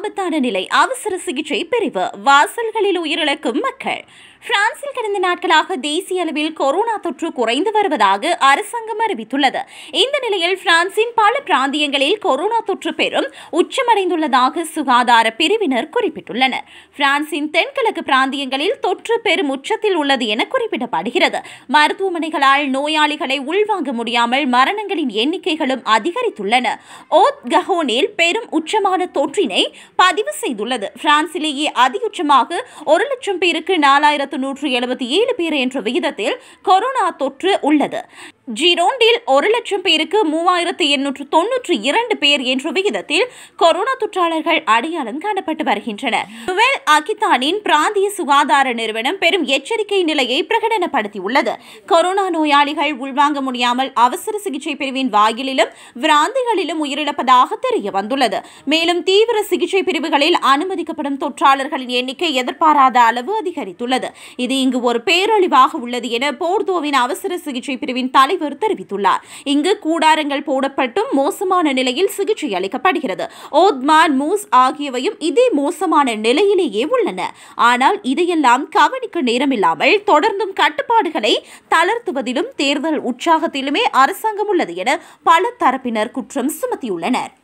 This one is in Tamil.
ஆபத்தான நிலை அவசர சிகிச்சை பிரிவு வாசல்களில் உயிரிழக்கும் மக்கள் பிரான்சில் கடந்த நாட்களாக தேசிய அளவில் கொரோனா தொற்று குறைந்து வருவதாக அரசாங்கம் அறிவித்துள்ளது இந்த நிலையில் பிரான்சின் பல பிராந்தியங்களில் கொரோனா தொற்று பெரும் உச்சமடைந்துள்ளதாக சுகாதார பிரிவினர் குறிப்பிட்டுள்ளனர் பிரான்சின் தென்கிழக்கு பிராந்தியங்களில் தொற்று பெரும் உச்சத்தில் உள்ளது என குறிப்பிடப்படுகிறது மருத்துவமனைகளால் நோயாளிகளை உள்வாங்க முடியாமல் மரணங்களின் எண்ணிக்கைகளும் அதிகரித்துள்ளன ஓத் கஹோனில் பெரும் உச்சமான தொற்றினை பதிவு செய்துள்ளது பிரான்சிலேயே அதிகபட்சமாக ஒரு லட்சம் பேருக்கு நாலாயிரத்து ஆயிரத்து நூற்று எழுபத்தி ஏழு பேர் என்ற விகிதத்தில் கொரோனா தொற்று உள்ளது ஜீரோண்டில் ஒரு லட்சம் பேருக்கு மூவாயிரத்து எண்ணூற்று தொன்னூற்று இரண்டு பேர் என்ற விகிதத்தில் கொரோனா தொற்றாளர்கள் அடையாளம் காணப்பட்டு வருகின்றனர் நுவெல் அகித்தானின் பிராந்திய சுகாதார நிறுவனம் பெரும் எச்சரிக்கை நிலையை பிரகடனப்படுத்தியுள்ளது கொரோனா நோயாளிகள் உள்வாங்க முடியாமல் அவசர சிகிச்சை பிரிவின் வாயிலிலும் பிராந்திகளிலும் உயிரிழப்பதாக தெரிய வந்துள்ளது மேலும் தீவிர சிகிச்சை பிரிவுகளில் அனுமதிக்கப்படும் தொற்றாளர்களின் எண்ணிக்கை எதிர்பாராத அளவு அதிகரித்துள்ளது இது இங்கு ஒரு பேரழிவாக உள்ளது என போர்தோவின் அவசர சிகிச்சை பிரிவின் தலைவர் இவர் தெரிவித்துள்ளார் இங்கு கூடாரங்கள் போடப்பட்டும் மோசமான நிலையில் சிகிச்சை அளிக்கப்படுகிறது ஓத்மான் மூஸ் ஆகியவையும் இதே மோசமான நிலையிலேயே உள்ளன ஆனால் இதையெல்லாம் கவனிக்க நேரமில்லாமல் தொடர்ந்தும் கட்டுப்பாடுகளை தளர்த்துவதிலும் தேர்தல் உற்சாகத்திலுமே அரசாங்கம் உள்ளது என பல தரப்பினர் குற்றம் சுமத்தியுள்ளனர்